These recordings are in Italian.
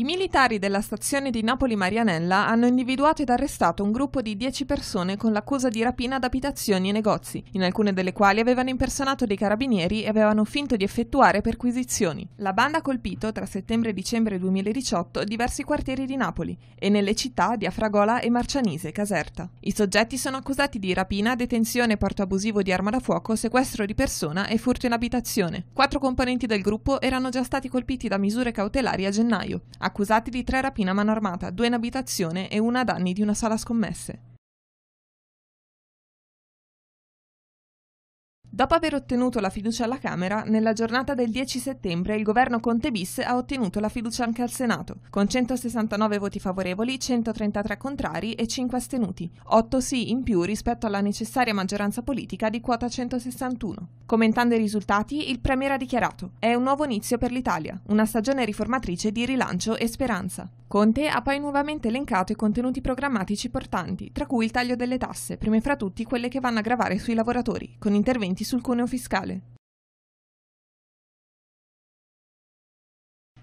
I militari della stazione di Napoli Marianella hanno individuato ed arrestato un gruppo di 10 persone con l'accusa di rapina ad abitazioni e negozi, in alcune delle quali avevano impersonato dei carabinieri e avevano finto di effettuare perquisizioni. La banda ha colpito tra settembre e dicembre 2018 diversi quartieri di Napoli e nelle città di Afragola e Marcianise e Caserta. I soggetti sono accusati di rapina, detenzione, porto abusivo di arma da fuoco, sequestro di persona e furto in abitazione. Quattro componenti del gruppo erano già stati colpiti da misure cautelari a gennaio. A accusati di tre rapine a mano armata, due in abitazione e una a danni di una sala scommesse. Dopo aver ottenuto la fiducia alla Camera, nella giornata del 10 settembre il governo Conte bis ha ottenuto la fiducia anche al Senato, con 169 voti favorevoli, 133 contrari e 5 astenuti, 8 sì in più rispetto alla necessaria maggioranza politica di quota 161. Commentando i risultati, il Premier ha dichiarato «È un nuovo inizio per l'Italia, una stagione riformatrice di rilancio e speranza». Conte ha poi nuovamente elencato i contenuti programmatici portanti, tra cui il taglio delle tasse, prime fra tutti quelle che vanno a gravare sui lavoratori, con interventi interventi sul cuneo fiscale.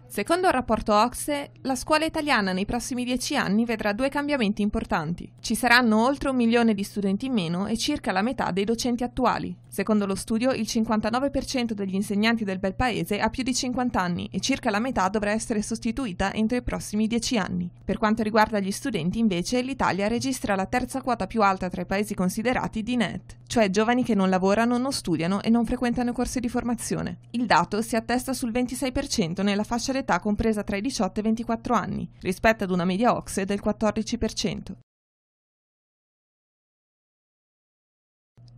Secondo il rapporto Ocse, la scuola italiana nei prossimi dieci anni vedrà due cambiamenti importanti. Ci saranno oltre un milione di studenti in meno e circa la metà dei docenti attuali. Secondo lo studio, il 59% degli insegnanti del bel paese ha più di 50 anni e circa la metà dovrà essere sostituita entro i prossimi dieci anni. Per quanto riguarda gli studenti, invece, l'Italia registra la terza quota più alta tra i paesi considerati di net cioè giovani che non lavorano, non studiano e non frequentano corsi di formazione. Il dato si attesta sul 26% nella fascia d'età compresa tra i 18 e i 24 anni, rispetto ad una media OXE del 14%.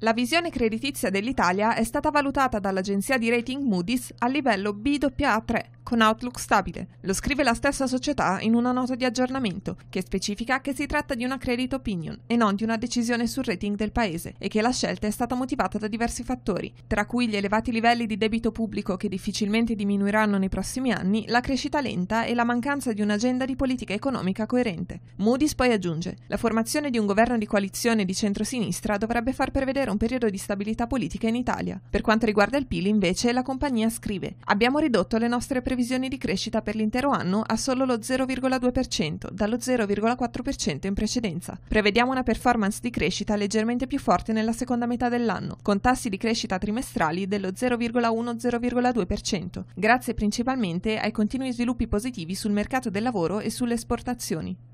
La visione creditizia dell'Italia è stata valutata dall'agenzia di rating Moody's a livello BAA3 con outlook stabile. Lo scrive la stessa società in una nota di aggiornamento che specifica che si tratta di una credit opinion e non di una decisione sul rating del paese e che la scelta è stata motivata da diversi fattori, tra cui gli elevati livelli di debito pubblico che difficilmente diminuiranno nei prossimi anni, la crescita lenta e la mancanza di un'agenda di politica economica coerente. Moody's poi aggiunge: "La formazione di un governo di coalizione di centrosinistra dovrebbe far prevedere un periodo di stabilità politica in Italia. Per quanto riguarda il PIL, invece, la compagnia scrive: Abbiamo ridotto le nostre previsioni di crescita per l'intero anno a solo lo 0,2%, dallo 0,4% in precedenza. Prevediamo una performance di crescita leggermente più forte nella seconda metà dell'anno, con tassi di crescita trimestrali dello 0,1-0,2%, grazie principalmente ai continui sviluppi positivi sul mercato del lavoro e sulle esportazioni.